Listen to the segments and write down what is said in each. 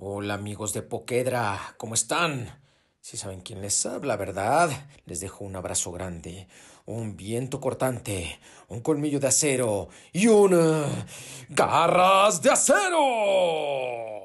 Hola amigos de Poquedra, ¿cómo están? Si saben quién les habla, ¿verdad? Les dejo un abrazo grande, un viento cortante, un colmillo de acero y una... Eh, ¡Garras de acero!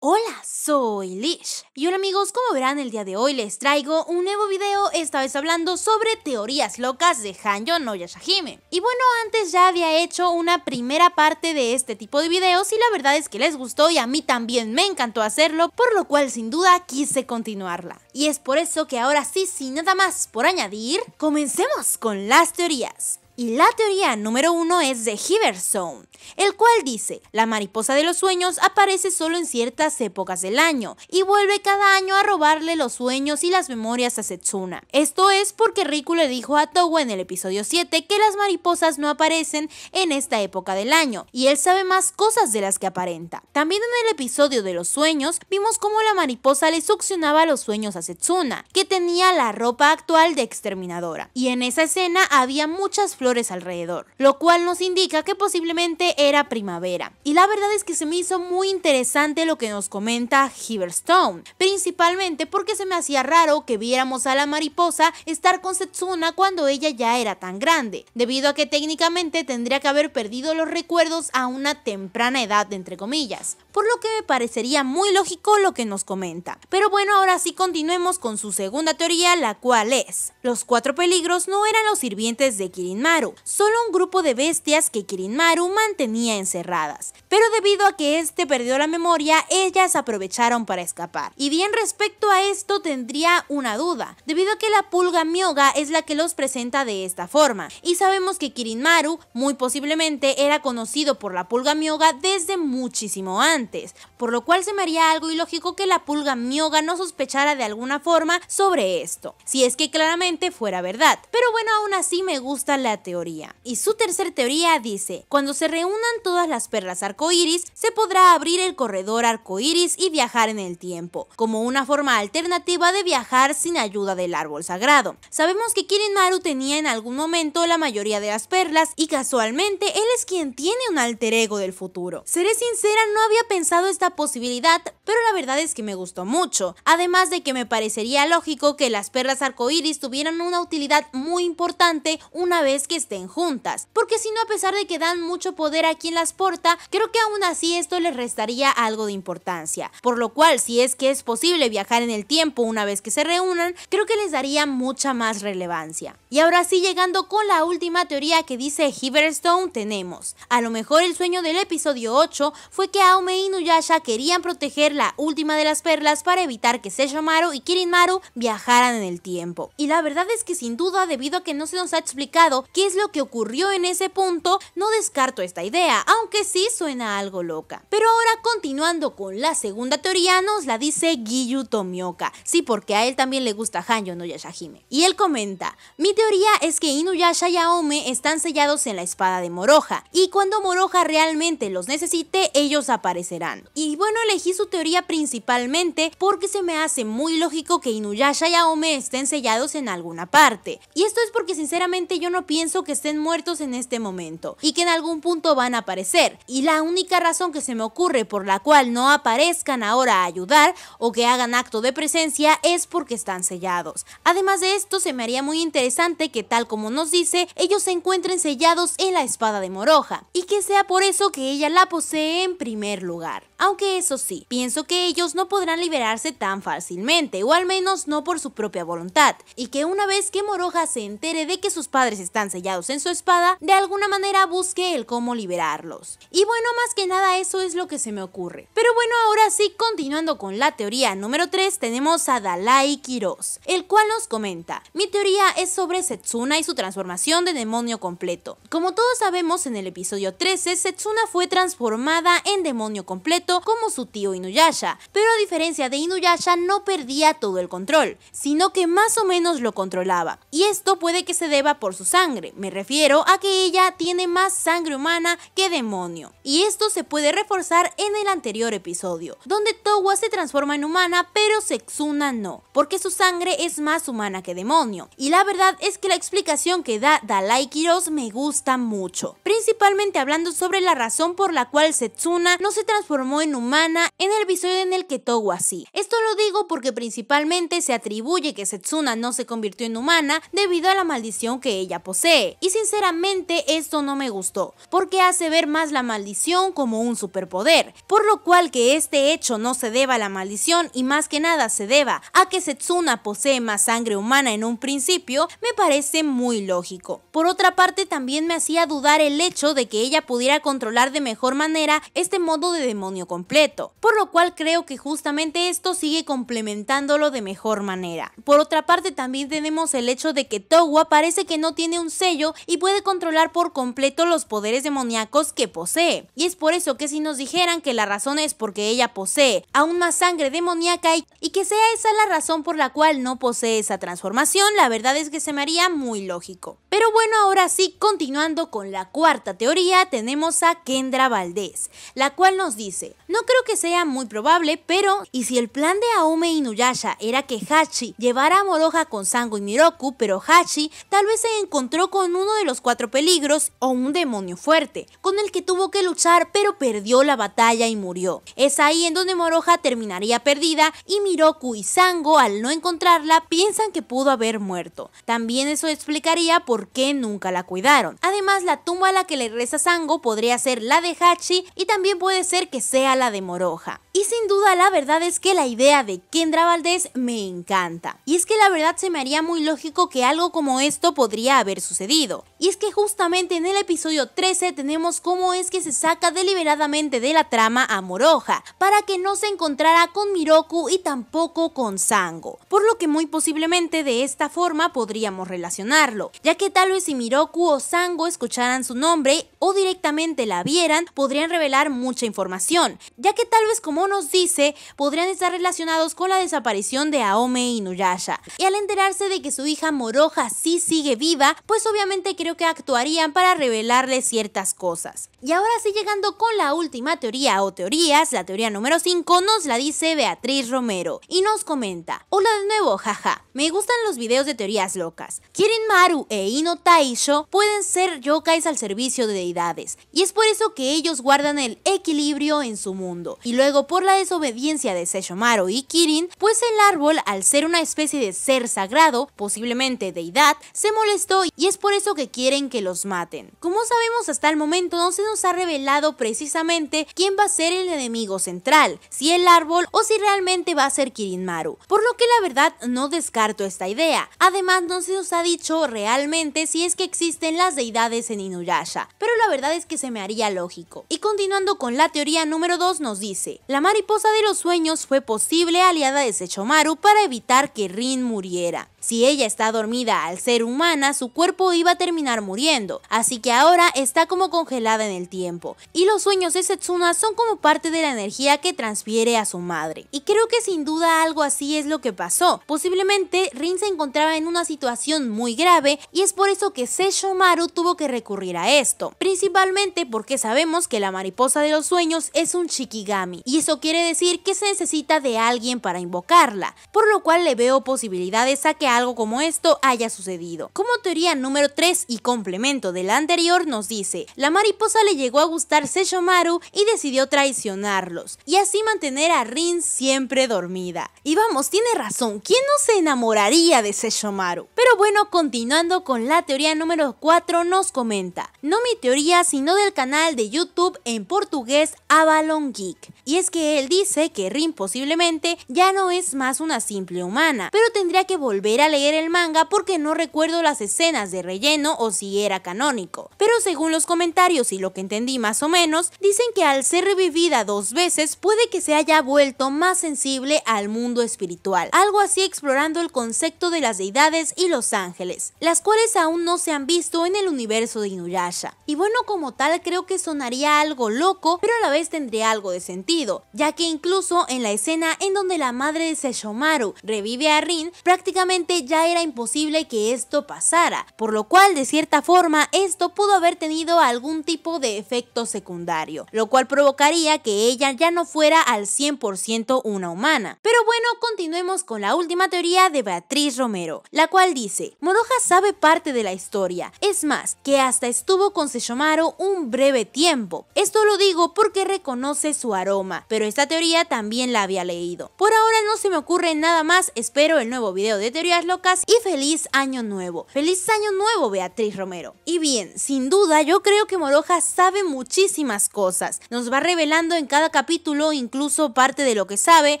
Hola, soy Lish. Y hola amigos, como verán el día de hoy les traigo un nuevo video, esta vez hablando sobre teorías locas de hanjo no Yashahime. Y bueno, antes ya había hecho una primera parte de este tipo de videos y la verdad es que les gustó y a mí también me encantó hacerlo, por lo cual sin duda quise continuarla. Y es por eso que ahora sí, sin nada más por añadir, comencemos con las teorías. Y la teoría número uno es de Hiverzone, el cual dice, la mariposa de los sueños aparece solo en ciertas épocas del año y vuelve cada año a robarle los sueños y las memorias a Setsuna. Esto es porque Riku le dijo a Togo en el episodio 7 que las mariposas no aparecen en esta época del año y él sabe más cosas de las que aparenta. También en el episodio de los sueños vimos cómo la mariposa le succionaba los sueños a Setsuna, que tenía la ropa actual de exterminadora. Y en esa escena había muchas flores alrededor, lo cual nos indica que posiblemente era primavera. Y la verdad es que se me hizo muy interesante lo que nos comenta Stone, principalmente porque se me hacía raro que viéramos a la mariposa estar con Setsuna cuando ella ya era tan grande, debido a que técnicamente tendría que haber perdido los recuerdos a una temprana edad, entre comillas, por lo que me parecería muy lógico lo que nos comenta. Pero bueno, ahora sí continuemos con su segunda teoría, la cual es, los cuatro peligros no eran los sirvientes de Kirin solo un grupo de bestias que Kirin Maru mantenía encerradas. Pero debido a que este perdió la memoria, ellas aprovecharon para escapar. Y bien respecto a esto tendría una duda, debido a que la pulga Mioga es la que los presenta de esta forma. Y sabemos que Kirin Maru muy posiblemente era conocido por la pulga Mioga desde muchísimo antes, por lo cual se me haría algo ilógico que la pulga Mioga no sospechara de alguna forma sobre esto, si es que claramente fuera verdad. Pero bueno, aún así me gusta la teoría. Y su tercer teoría dice, cuando se reúnan todas las perlas arcoíris, se podrá abrir el corredor arcoíris y viajar en el tiempo, como una forma alternativa de viajar sin ayuda del árbol sagrado. Sabemos que Maru tenía en algún momento la mayoría de las perlas y casualmente él es quien tiene un alter ego del futuro. Seré sincera, no había pensado esta posibilidad, pero la verdad es que me gustó mucho, además de que me parecería lógico que las perlas arcoíris tuvieran una utilidad muy importante una vez que estén juntas, porque si no a pesar de que dan mucho poder a quien las porta, creo que aún así esto les restaría algo de importancia, por lo cual si es que es posible viajar en el tiempo una vez que se reúnan, creo que les daría mucha más relevancia. Y ahora sí llegando con la última teoría que dice Stone tenemos, a lo mejor el sueño del episodio 8 fue que Aome y Nuyasha querían proteger la última de las perlas para evitar que Maru y Maru viajaran en el tiempo. Y la verdad es que sin duda debido a que no se nos ha explicado qué es lo que ocurrió en ese punto, no descarto esta idea, aunque sí suena algo loca. Pero ahora continuando con la segunda teoría, nos la dice Giyu Tomioka. Sí, porque a él también le gusta Hanyo no Yashahime. Y él comenta, mi teoría es que Inuyasha y Aome están sellados en la espada de Moroja y cuando Moroja realmente los necesite, ellos aparecerán. Y bueno, elegí su teoría principalmente porque se me hace muy lógico que Inuyasha y Aome estén sellados en alguna parte. Y esto es porque sinceramente yo no pienso que estén muertos en este momento y que en algún punto van a aparecer. Y la única razón que se me ocurre por la cual no aparezcan ahora a ayudar o que hagan acto de presencia es porque están sellados. Además de esto, se me haría muy interesante que tal como nos dice, ellos se encuentren sellados en la espada de Moroja y que sea por eso que ella la posee en primer lugar. Aunque eso sí, pienso que ellos no podrán liberarse tan fácilmente, o al menos no por su propia voluntad, y que una vez que Moroja se entere de que sus padres están sellados, en su espada, de alguna manera busque el cómo liberarlos. Y bueno, más que nada eso es lo que se me ocurre. Pero bueno, ahora sí, continuando con la teoría número 3, tenemos a Dalai Kiros, el cual nos comenta, mi teoría es sobre Setsuna y su transformación de demonio completo. Como todos sabemos, en el episodio 13, Setsuna fue transformada en demonio completo como su tío Inuyasha, pero a diferencia de Inuyasha no perdía todo el control, sino que más o menos lo controlaba. Y esto puede que se deba por su sangre, me refiero a que ella tiene más sangre humana que demonio. Y esto se puede reforzar en el anterior episodio, donde Towa se transforma en humana pero Setsuna no, porque su sangre es más humana que demonio. Y la verdad es que la explicación que da Dalai Kiros me gusta mucho, principalmente hablando sobre la razón por la cual Setsuna no se transformó en humana en el episodio en el que Towa sí. Esto lo digo porque principalmente se atribuye que Setsuna no se convirtió en humana debido a la maldición que ella posee y sinceramente esto no me gustó, porque hace ver más la maldición como un superpoder, por lo cual que este hecho no se deba a la maldición y más que nada se deba a que Setsuna posee más sangre humana en un principio, me parece muy lógico. Por otra parte, también me hacía dudar el hecho de que ella pudiera controlar de mejor manera este modo de demonio completo, por lo cual creo que justamente esto sigue complementándolo de mejor manera. Por otra parte, también tenemos el hecho de que Towa parece que no tiene un ser y puede controlar por completo los poderes demoníacos que posee. Y es por eso que si nos dijeran que la razón es porque ella posee aún más sangre demoníaca y, que sea esa la razón por la cual no posee esa transformación, la verdad es que se me haría muy lógico. Pero bueno, ahora sí, continuando con la cuarta teoría, tenemos a Kendra Valdés, la cual nos dice, no creo que sea muy probable, pero ¿y si el plan de y Nuyasha era que Hachi llevara a Moroja con Sango y Miroku, pero Hachi tal vez se encontró con uno de los cuatro peligros o un demonio fuerte, con el que tuvo que luchar pero perdió la batalla y murió. Es ahí en donde moroja terminaría perdida y Miroku y Sango al no encontrarla piensan que pudo haber muerto. También eso explicaría por qué nunca la cuidaron. Además la tumba a la que le reza Sango podría ser la de Hachi y también puede ser que sea la de moroja y sin duda la verdad es que la idea de Kendra Valdés me encanta. Y es que la verdad se me haría muy lógico que algo como esto podría haber sucedido. Y es que justamente en el episodio 13 tenemos cómo es que se saca deliberadamente de la trama a Moroja, para que no se encontrara con Miroku y tampoco con Sango. Por lo que muy posiblemente de esta forma podríamos relacionarlo, ya que tal vez si Miroku o Sango escucharan su nombre o directamente la vieran, podrían revelar mucha información, ya que tal vez como nos dice, podrían estar relacionados con la desaparición de Aome y Nuyasha. Y al enterarse de que su hija Moroja sí sigue viva, pues obviamente creo que actuarían para revelarle ciertas cosas. Y ahora sí llegando con la última teoría o teorías, la teoría número 5 nos la dice Beatriz Romero y nos comenta, hola de nuevo, jaja, me gustan los videos de teorías locas. Kirin Maru e Ino Taisho pueden ser yokais al servicio de deidades, y es por eso que ellos guardan el equilibrio en su mundo, y luego por la desobediencia de seishomaru y Kirin, pues el árbol, al ser una especie de ser sagrado, posiblemente deidad, se molestó y es por eso que quieren que los maten. Como sabemos hasta el momento no se nos ha revelado precisamente quién va a ser el enemigo central, si el árbol o si realmente va a ser kirin maru por lo que la verdad no descarto esta idea. Además no se nos ha dicho realmente si es que existen las deidades en Inuyasha, pero la verdad es que se me haría lógico. Y continuando con la teoría número 2 nos dice, la mariposa de los sueños fue posible aliada de Sechomaru para evitar que Rin muriera. Si ella está dormida al ser humana, su cuerpo iba a terminar muriendo, así que ahora está como congelada en el tiempo. Y los sueños de Setsuna son como parte de la energía que transfiere a su madre. Y creo que sin duda algo así es lo que pasó. Posiblemente Rin se encontraba en una situación muy grave y es por eso que Maru tuvo que recurrir a esto. Principalmente porque sabemos que la mariposa de los sueños es un shikigami y eso quiere decir que se necesita de alguien para invocarla, por lo cual le veo posibilidades a que algo como esto haya sucedido. Como teoría número 3 y complemento de la anterior nos dice, la mariposa le llegó a gustar Seishomaru y decidió traicionarlos, y así mantener a Rin siempre dormida. Y vamos, tiene razón, ¿quién no se enamoraría de Seishomaru? Pero bueno, continuando con la teoría número 4 nos comenta, no mi teoría sino del canal de YouTube en portugués Avalon Geek y es que él dice que Rin posiblemente ya no es más una simple humana, pero tendría que volver a leer el manga porque no recuerdo las escenas de relleno o si era canónico. Pero según los comentarios y lo que entendí más o menos, dicen que al ser revivida dos veces puede que se haya vuelto más sensible al mundo espiritual, algo así explorando el concepto de las deidades y los ángeles, las cuales aún no se han visto en el universo de Inuyasha. Y bueno, como tal creo que sonaría algo loco, pero a la vez tendría algo de sentido ya que incluso en la escena en donde la madre de Seyomaru revive a Rin, prácticamente ya era imposible que esto pasara, por lo cual de cierta forma esto pudo haber tenido algún tipo de efecto secundario, lo cual provocaría que ella ya no fuera al 100% una humana. Pero bueno, continuemos con la última teoría de Beatriz Romero, la cual dice, Moroja sabe parte de la historia, es más, que hasta estuvo con Seyomaru un breve tiempo. Esto lo digo porque reconoce su aroma pero esta teoría también la había leído. Por ahora no se me ocurre nada más, espero el nuevo video de teorías locas y feliz año nuevo. Feliz año nuevo Beatriz Romero. Y bien, sin duda yo creo que Moroja sabe muchísimas cosas, nos va revelando en cada capítulo incluso parte de lo que sabe,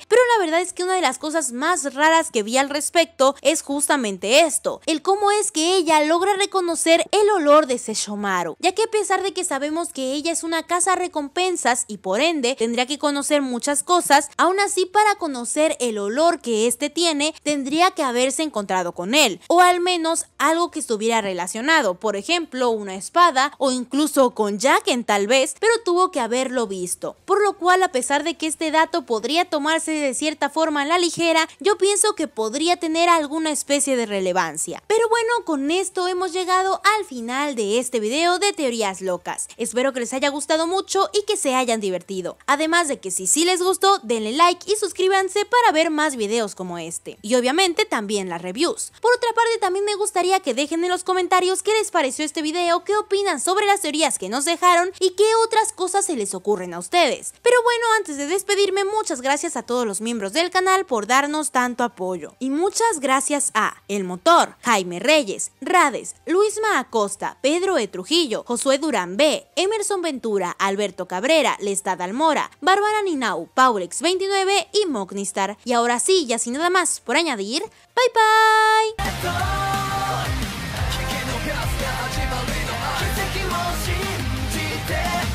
pero la verdad es que una de las cosas más raras que vi al respecto es justamente esto, el cómo es que ella logra reconocer el olor de Seshomaru, ya que a pesar de que sabemos que ella es una casa recompensas y por ende tendría que que conocer muchas cosas, aún así para conocer el olor que éste tiene, tendría que haberse encontrado con él, o al menos algo que estuviera relacionado, por ejemplo, una espada o incluso con en tal vez, pero tuvo que haberlo visto. Por lo cual, a pesar de que este dato podría tomarse de cierta forma a la ligera, yo pienso que podría tener alguna especie de relevancia. Pero bueno, con esto hemos llegado al final de este video de teorías locas. Espero que les haya gustado mucho y que se hayan divertido. Además, de que si sí les gustó, denle like y suscríbanse para ver más videos como este. Y obviamente también las reviews. Por otra parte también me gustaría que dejen en los comentarios qué les pareció este video, qué opinan sobre las teorías que nos dejaron y qué otras cosas se les ocurren a ustedes. Pero bueno, antes de despedirme, muchas gracias a todos los miembros del canal por darnos tanto apoyo. Y muchas gracias a El Motor, Jaime Reyes, Rades, Luis Acosta, Pedro E. Trujillo, Josué Durán B, Emerson Ventura, Alberto Cabrera, Lestad Almora, Barbara Ninau, Paulex29 y Mognistar. Y ahora sí, ya así nada más por añadir, bye bye.